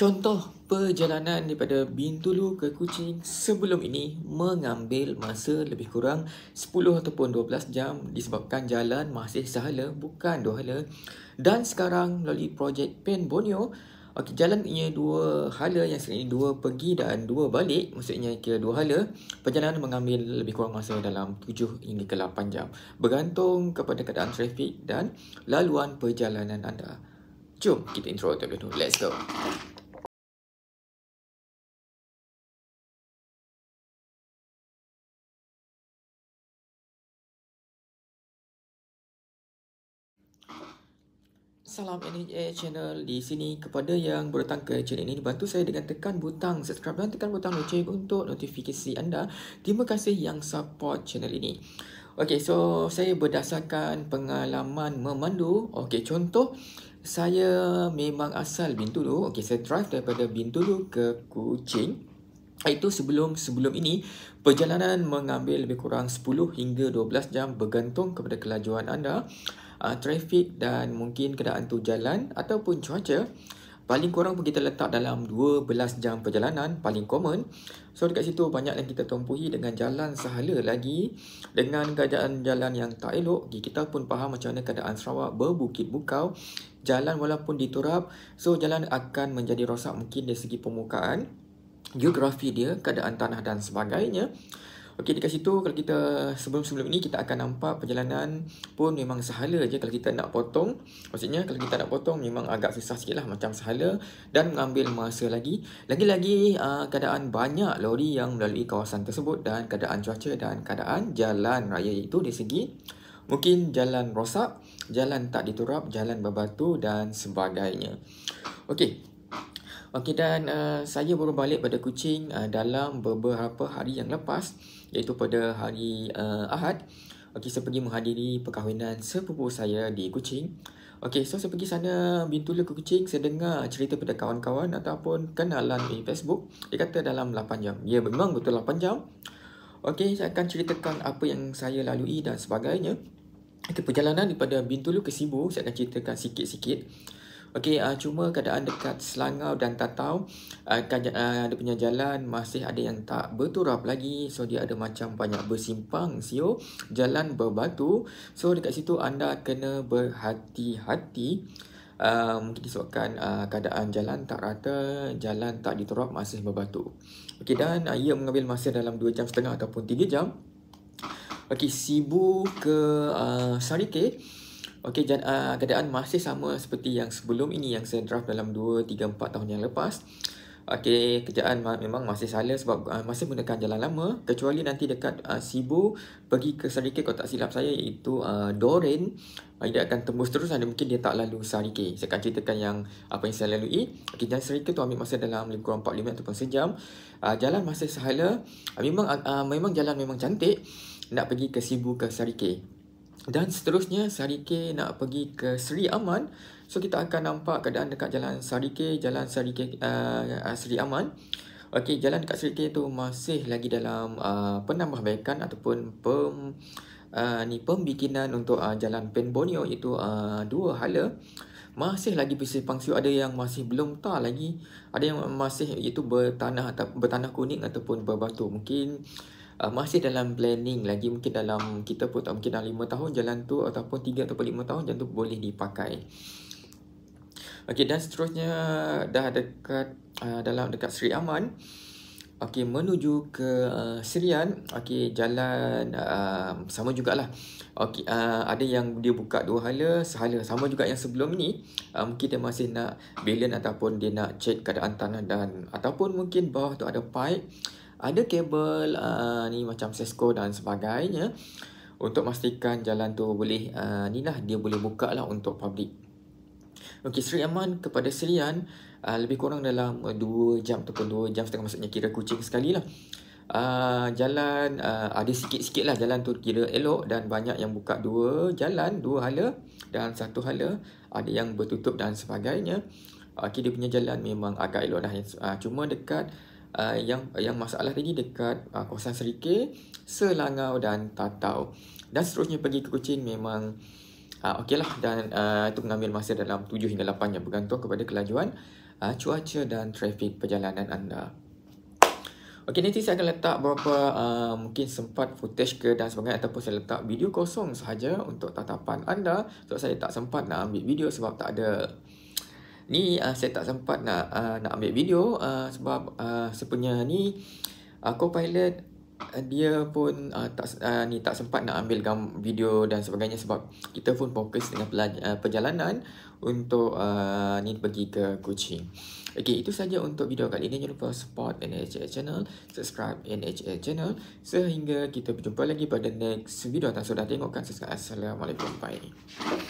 Contoh perjalanan daripada Bintulu ke Kuching sebelum ini mengambil masa lebih kurang 10 ataupun 12 jam disebabkan jalan masih sahala bukan dua dohala dan sekarang melalui projek Pen Bonio okay, jalan ini dua hala yang sekarang dua pergi dan dua balik maksudnya kira dua hala perjalanan mengambil lebih kurang masa dalam 7 hingga ke 8 jam bergantung kepada keadaan trafik dan laluan perjalanan anda Jom kita intro terlebih dulu. Let's go. Salam NHA Channel di sini kepada yang berdatang ke channel ini Bantu saya dengan tekan butang subscribe dan tekan butang lonceng untuk notifikasi anda Terima kasih yang support channel ini Okay, so saya berdasarkan pengalaman memandu Okay, contoh saya memang asal Bintulu Okay, saya drive daripada Bintulu ke Kuching Itu sebelum sebelum ini Perjalanan mengambil lebih kurang 10 hingga 12 jam bergantung kepada kelajuan anda uh, trafik dan mungkin keadaan tu jalan ataupun cuaca paling kurang pun kita letak dalam 12 jam perjalanan paling common so dekat situ banyak yang kita tempuhi dengan jalan sahala lagi dengan keadaan jalan yang tak elok kita pun faham macam mana keadaan Sarawak berbukit bukau jalan walaupun diturap so jalan akan menjadi rosak mungkin dari segi permukaan geografi dia keadaan tanah dan sebagainya Okey dekat situ kalau kita sebelum-sebelum ini kita akan nampak perjalanan pun memang sehala je kalau kita nak potong. Maksudnya kalau kita nak potong memang agak susah sikit lah macam sehala dan mengambil masa lagi. Lagi-lagi uh, keadaan banyak lori yang melalui kawasan tersebut dan keadaan cuaca dan keadaan jalan raya itu di segi mungkin jalan rosak, jalan tak diturap, jalan berbatu dan sebagainya. Okey. Okey dan uh, saya baru balik pada kucing uh, dalam beberapa hari yang lepas iaitu pada hari uh, Ahad. Okey saya pergi menghadiri perkahwinan sepupu saya di kucing. Okey so saya pergi sana bintulah ke kucing, saya dengar cerita pada kawan-kawan ataupun kenalan di Facebook dia kata dalam 8 jam. Ya memang betul 8 jam. Okey saya akan ceritakan apa yang saya lalui dan sebagainya. Okey perjalanan daripada Bintulu ke Sibu saya akan ceritakan sikit-sikit. Okey, uh, cuma keadaan dekat Selangau dan Tatau, uh, ada punya jalan masih ada yang tak berturap lagi. So, dia ada macam banyak bersimpang, siu, jalan berbatu. So, dekat situ anda kena berhati-hati. Uh, mungkin disebabkan uh, keadaan jalan tak rata, jalan tak diturap, masih berbatu. Okey, dan uh, ia mengambil masa dalam 2 jam setengah ataupun 3 jam. Okey, sibu ke uh, Sarikeh. Okey, dan uh, ah, keadaan masih sama seperti yang sebelum ini yang saya draft dalam 2, 3, 4 tahun yang lepas. Okey, kerjaan ma- memang masih salah sebab uh, masih menggunakan jalan lama kecuali nanti dekat uh, ah, Sibu pergi ke Sarike kalau tak silap saya iaitu uh, Doreen uh, dia akan tembus terus dan mungkin dia tak lalu Sarike. Saya akan ceritakan yang apa yang saya lalui. Okey, jalan Sarike tu ambil masa dalam lebih kurang 45 ataupun sejam. Uh, jalan masih sahala. Uh, memang uh, memang jalan memang cantik nak pergi ke Sibu ke Sarike. Dan seterusnya Sarike nak pergi ke Sri Aman. So kita akan nampak keadaan dekat jalan Sarike, jalan Sarike eh, uh, eh, Sri Aman. Okey, jalan dekat Sarike tu masih lagi dalam uh, penambahbaikan ataupun pem uh, ni pembikinan untuk uh, jalan Penbonio itu uh, dua hala. Masih lagi bersimpang siur ada yang masih belum tahu lagi. Ada yang masih itu bertanah atau bertanah kuning ataupun berbatu. Mungkin uh, masih dalam planning lagi mungkin dalam kita pun tak mungkin dalam 5 tahun jalan tu ataupun 3 atau 5 tahun jalan tu boleh dipakai. Okey dan seterusnya dah dekat uh, dalam dekat Seri Aman. Okey menuju ke uh, ah, Serian, okey jalan uh, sama jugalah. Okey uh, ada yang dia buka dua hala, sehala sama juga yang sebelum ni. Uh, mungkin dia masih nak balance ataupun dia nak check keadaan tanah dan ataupun mungkin bawah tu ada pipe ada kabel uh, ni macam Cisco dan sebagainya untuk pastikan jalan tu boleh uh, ni lah dia boleh buka lah untuk public. Okey, Sri Aman kepada Serian uh, ah, lebih kurang dalam 2 eh, jam ataupun 2 jam setengah maksudnya kira kucing sekali lah. Uh, jalan uh, ada sikit-sikit lah jalan tu kira elok dan banyak yang buka dua jalan, dua hala dan satu hala ada yang bertutup dan sebagainya. Okey, dia punya jalan memang agak elok dah. Uh, cuma dekat Ah, yang yang masalah tadi dekat uh, kawasan Serike, Selangau dan Tatau. Dan seterusnya pergi ke Kuching memang uh, ah, okeylah dan uh, itu mengambil masa dalam 7 hingga 8 jam bergantung kepada kelajuan uh, cuaca dan trafik perjalanan anda. Okey, nanti saya akan letak beberapa uh, mungkin sempat footage ke dan sebagainya ataupun saya letak video kosong sahaja untuk tatapan anda sebab saya tak sempat nak ambil video sebab tak ada ni uh, saya tak sempat nak uh, nak ambil video uh, sebab uh, sepunya ni uh, co-pilot uh, dia pun uh, tak uh, ni tak sempat nak ambil gam- video dan sebagainya sebab kita pun fokus dengan pelaj- uh, perjalanan untuk uh, ni pergi ke Kuching. Okey, itu saja untuk video kali ini. Jangan lupa support NHL channel, subscribe NHL channel sehingga kita berjumpa lagi pada next video. Tak sudah tengokkan. Assalamualaikum. Bye.